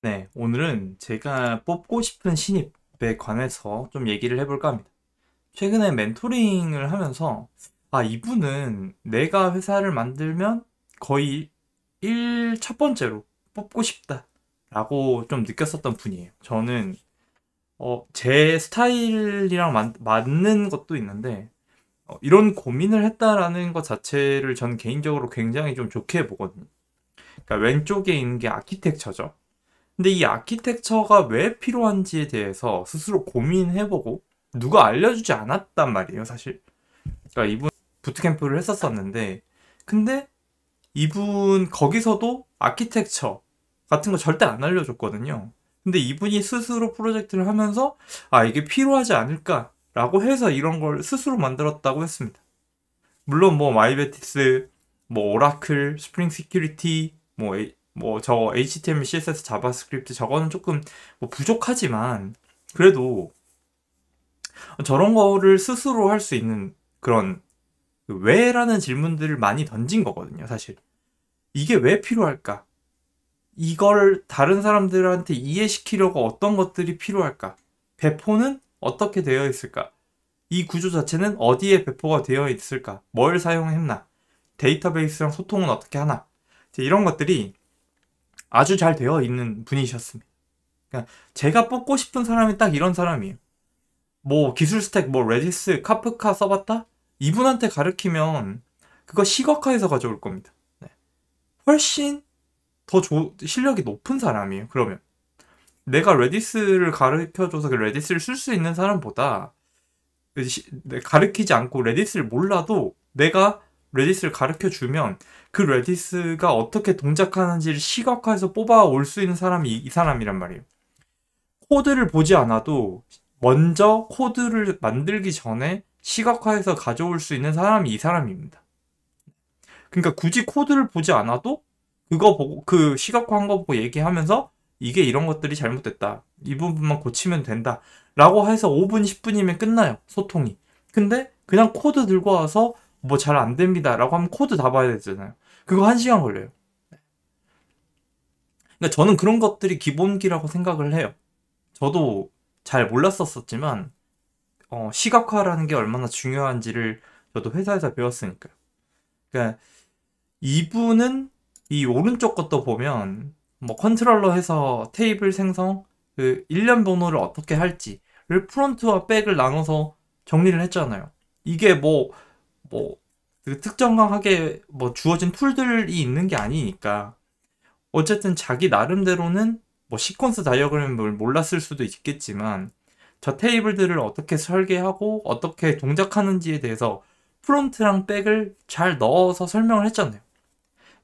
네, 오늘은 제가 뽑고 싶은 신입에 관해서 좀 얘기를 해볼까 합니다. 최근에 멘토링을 하면서, 아, 이분은 내가 회사를 만들면 거의 1, 첫 번째로 뽑고 싶다. 라고 좀 느꼈었던 분이에요. 저는, 어, 제 스타일이랑 마, 맞는 것도 있는데, 어, 이런 고민을 했다라는 것 자체를 전 개인적으로 굉장히 좀 좋게 보거든요. 그러니까 왼쪽에 있는 게 아키텍처죠. 근데 이 아키텍처가 왜 필요한지에 대해서 스스로 고민해보고 누가 알려주지 않았단 말이에요, 사실. 그러니까 이분 부트캠프를 했었었는데, 근데 이분 거기서도 아키텍처 같은 거 절대 안 알려줬거든요. 근데 이분이 스스로 프로젝트를 하면서 아 이게 필요하지 않을까라고 해서 이런 걸 스스로 만들었다고 했습니다. 물론 뭐 마이베티스, 뭐 오라클, 스프링 시큐리티, 뭐 뭐저 HTML, CSS, 자바스크립트 저거는 조금 뭐 부족하지만 그래도 저런 거를 스스로 할 수 있는 그런 그 왜라는 질문들을 많이 던진 거거든요, 사실. 이게 왜 필요할까? 이걸 다른 사람들한테 이해시키려고 어떤 것들이 필요할까? 배포는 어떻게 되어 있을까? 이 구조 자체는 어디에 배포가 되어 있을까? 뭘 사용했나? 데이터베이스랑 소통은 어떻게 하나? 이런 것들이 아주 잘 되어 있는 분이셨습니다. 그러니까 제가 뽑고 싶은 사람이 딱 이런 사람이에요. 뭐 기술 스택 뭐 레디스 카프카 써봤다 이분한테 가르키면 그거 시각화해서 가져올 겁니다. 네. 훨씬 더 조, 실력이 높은 사람이에요. 그러면 내가 레디스를 가르쳐줘서 그 레디스를 쓸 수 있는 사람보다 가르키지 않고 레디스를 몰라도 내가 레디스를 가르쳐 주면 그 레디스가 어떻게 동작하는지를 시각화해서 뽑아올 수 있는 사람이 이 사람이란 말이에요. 코드를 보지 않아도 먼저 코드를 만들기 전에 시각화해서 가져올 수 있는 사람이 이 사람입니다. 그러니까 굳이 코드를 보지 않아도 그거 보고 그 시각화한 거 보고 얘기하면서 이게 이런 것들이 잘못됐다. 이 부분만 고치면 된다. 라고 해서 5분, 10분이면 끝나요. 소통이. 근데 그냥 코드 들고 와서 뭐잘안 됩니다. 라고 하면 코드 다 봐야 되잖아요. 그거 한 시간 걸려요. 그러니까 저는 그런 것들이 기본기라고 생각을 해요. 저도 잘 몰랐었었지만, 어, 시각화라는 게 얼마나 중요한지를 저도 회사에서 배웠으니까요. 그러니까 이분은 이 오른쪽 것도 보면, 뭐 컨트롤러 해서 테이블 생성, 그 일련 번호를 어떻게 할지를 프론트와 백을 나눠서 정리를 했잖아요. 이게 뭐뭐 그 특정하게 뭐 주어진 풀들이 있는 게 아니니까 어쨌든 자기 나름대로는 뭐 시퀀스 다이어그램을 몰랐을 수도 있겠지만 저 테이블들을 어떻게 설계하고 어떻게 동작하는지에 대해서 프론트랑 백을 잘 넣어서 설명을 했잖아요.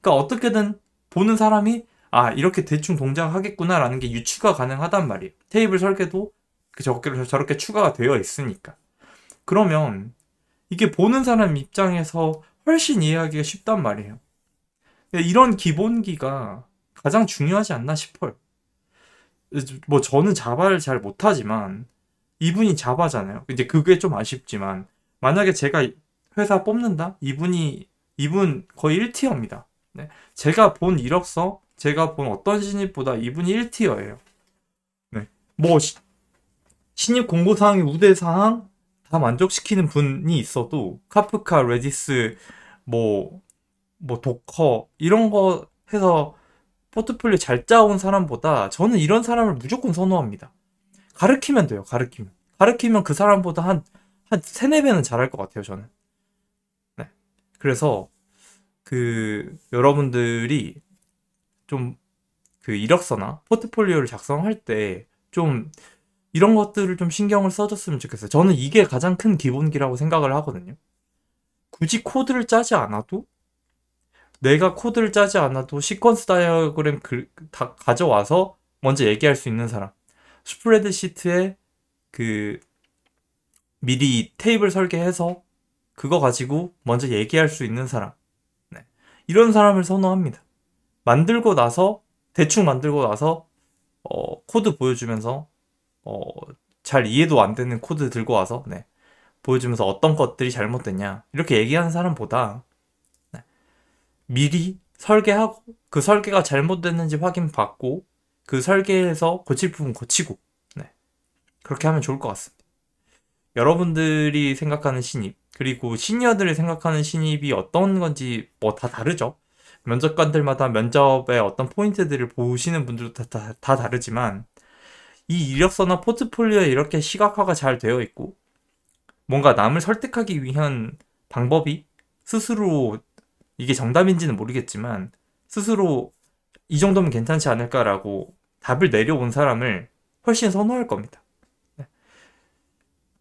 그러니까 어떻게든 보는 사람이 아 이렇게 대충 동작하겠구나라는 게 유추가 가능하단 말이에요. 테이블 설계도 그 저렇게, 저렇게 추가가 되어 있으니까. 그러면 이게 보는 사람 입장에서 훨씬 이해하기가 쉽단 말이에요. 이런 기본기가 가장 중요하지 않나 싶어요. 뭐 저는 자바를 잘 못하지만 이분이 자바잖아요. 이제 그게 좀 아쉽지만 만약에 제가 회사 뽑는다? 이분이 이분 거의 1티어입니다. 네. 제가 본 이력서, 제가 본 어떤 신입보다 이분이 1티어예요. 네. 뭐 시, 신입 공고사항이 우대사항, 다 만족시키는 분이 있어도 카프카, 레디스, 뭐, 뭐 도커 이런 거 해서 포트폴리오 잘 짜온 사람보다 저는 이런 사람을 무조건 선호합니다. 가르키면 돼요, 가르키면. 가르키면 그 사람보다 한, 한 3, 4 배는 잘할 것 같아요, 저는. 네. 그래서 그 여러분들이 좀 그 이력서나 포트폴리오를 작성할 때좀 이런 것들을 좀 신경을 써줬으면 좋겠어요. 저는 이게 가장 큰 기본기라고 생각을 하거든요. 굳이 코드를 짜지 않아도 내가 코드를 짜지 않아도 시퀀스 다이어그램 그, 다 가져와서 먼저 얘기할 수 있는 사람. 스프레드 시트에 그 미리 테이블 설계해서 그거 가지고 먼저 얘기할 수 있는 사람. 네. 이런 사람을 선호합니다. 만들고 나서 대충 만들고 나서 어, 코드 보여주면서 어, 잘 이해도 안 되는 코드 들고 와서 네, 보여주면서 어떤 것들이 잘못됐냐 이렇게 얘기하는 사람보다 네, 미리 설계하고 그 설계가 잘못됐는지 확인받고 그 설계에서 고칠 부분 고치고 네, 그렇게 하면 좋을 것 같습니다. 여러분들이 생각하는 신입 그리고 시니어들이 생각하는 신입이 어떤 건지 뭐 다 다르죠. 면접관들마다 면접의 어떤 포인트들을 보시는 분들도 다, 다, 다 다르지만 이 이력서나 포트폴리오에 이렇게 시각화가 잘 되어 있고 뭔가 남을 설득하기 위한 방법이 스스로 이게 정답인지는 모르겠지만 스스로 이 정도면 괜찮지 않을까라고 답을 내려온 사람을 훨씬 선호할 겁니다. 네.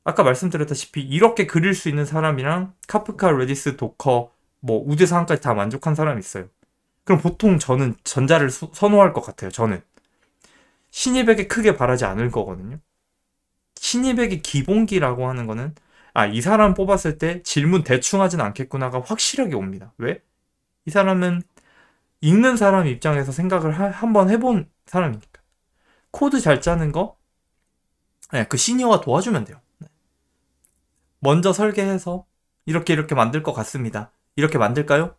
아까 말씀드렸다시피 이렇게 그릴 수 있는 사람이랑 카프카, 레디스, 도커, 뭐 우대사항까지 다 만족한 사람이 있어요. 그럼 보통 저는 전자를 수, 선호할 것 같아요. 저는 신입에게 크게 바라지 않을 거거든요. 신입에게 기본기라고 하는 거는 아, 이 사람 뽑았을 때 질문 대충 하진 않겠구나가 확실하게 옵니다. 왜? 이 사람은 읽는 사람 입장에서 생각을 하, 한번 해본 사람이니까. 코드 잘 짜는 거? 네, 그 시니어가 도와주면 돼요. 네. 먼저 설계해서 이렇게 이렇게 만들 것 같습니다. 이렇게 만들까요?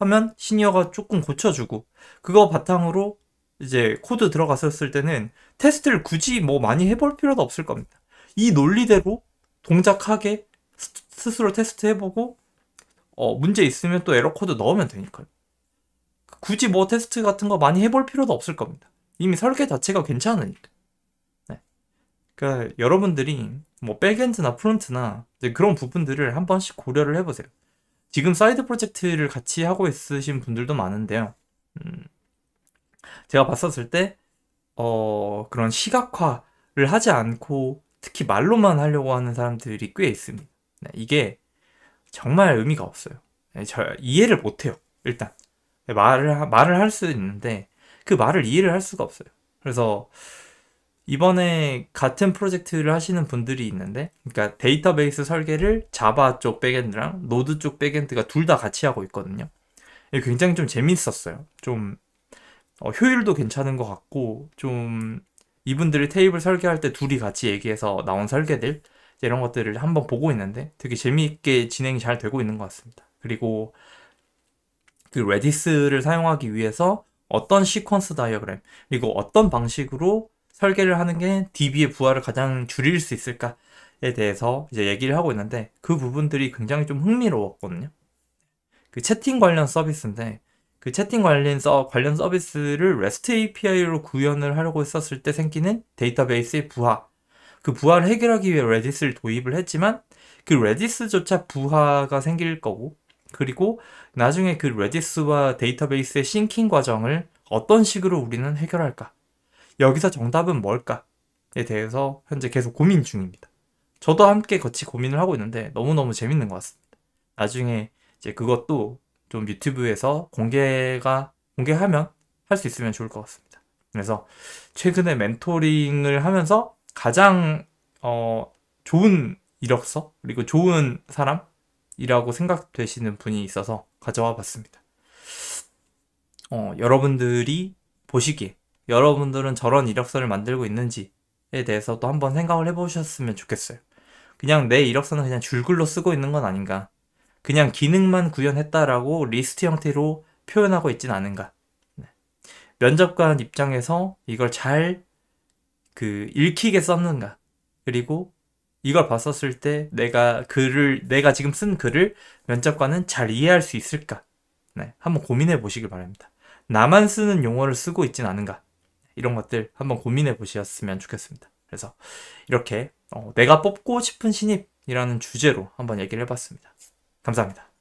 하면 시니어가 조금 고쳐주고 그거 바탕으로 이제 코드 들어갔었을 때는 테스트를 굳이 뭐 많이 해볼 필요도 없을 겁니다. 이 논리대로 동작하게 스스로 테스트해보고 어, 문제 있으면 또 에러 코드 넣으면 되니까요. 굳이 뭐 테스트 같은 거 많이 해볼 필요도 없을 겁니다. 이미 설계 자체가 괜찮으니까. 네. 그러니까 여러분들이 뭐 백엔드나 프론트나 그런 부분들을 한 번씩 고려를 해보세요. 지금 사이드 프로젝트를 같이 하고 있으신 분들도 많은데요. 음, 제가 봤었을 때, 어, 그런 시각화를 하지 않고 특히 말로만 하려고 하는 사람들이 꽤 있습니다. 네, 이게 정말 의미가 없어요. 네, 저 이해를 못해요. 일단 네, 말을 말을 할 수 있는데 그 말을 이해를 할 수가 없어요. 그래서 이번에 같은 프로젝트를 하시는 분들이 있는데, 그러니까 데이터베이스 설계를 자바 쪽 백엔드랑 노드 쪽 백엔드가 둘 다 같이 하고 있거든요. 굉장히 좀 재밌었어요. 좀 어, 효율도 괜찮은 것 같고 좀 이분들이 테이블 설계할 때 둘이 같이 얘기해서 나온 설계들 이런 것들을 한번 보고 있는데 되게 재미있게 진행이 잘 되고 있는 것 같습니다. 그리고 그 레디스를 사용하기 위해서 어떤 시퀀스 다이어그램 그리고 어떤 방식으로 설계를 하는 게 DB의 부하를 가장 줄일 수 있을까에 대해서 이제 얘기를 하고 있는데 그 부분들이 굉장히 좀 흥미로웠거든요. 그 채팅 관련 서비스인데 그 채팅 관련, 서, 관련 서비스를 REST API로 구현을 하려고 했었을 때 생기는 데이터베이스의 부하. 그 부하를 해결하기 위해 레디스를 도입을 했지만 그 레디스조차 부하가 생길 거고 그리고 나중에 그 레디스와 데이터베이스의 싱킹 과정을 어떤 식으로 우리는 해결할까? 여기서 정답은 뭘까?에 대해서 현재 계속 고민 중입니다. 저도 함께 같이 고민을 하고 있는데 너무너무 재밌는 것 같습니다. 나중에 이제 그것도 좀 유튜브에서 공개가 공개하면 할 수 있으면 좋을 것 같습니다. 그래서 최근에 멘토링을 하면서 가장 어, 좋은 이력서 그리고 좋은 사람이라고 생각되시는 분이 있어서 가져와 봤습니다. 어, 여러분들이 보시기에 여러분들은 저런 이력서를 만들고 있는지에 대해서도 한번 생각을 해보셨으면 좋겠어요. 그냥 내 이력서는 그냥 줄글로 쓰고 있는 건 아닌가 그냥 기능만 구현했다라고 리스트 형태로 표현하고 있진 않은가. 네. 면접관 입장에서 이걸 잘 그 읽히게 썼는가. 그리고 이걸 봤었을 때 내가 글을 내가 지금 쓴 글을 면접관은 잘 이해할 수 있을까. 네, 한번 고민해 보시길 바랍니다. 나만 쓰는 용어를 쓰고 있진 않은가. 이런 것들 한번 고민해 보셨으면 좋겠습니다. 그래서 이렇게 어, 내가 뽑고 싶은 신입이라는 주제로 한번 얘기를 해봤습니다. 감사합니다.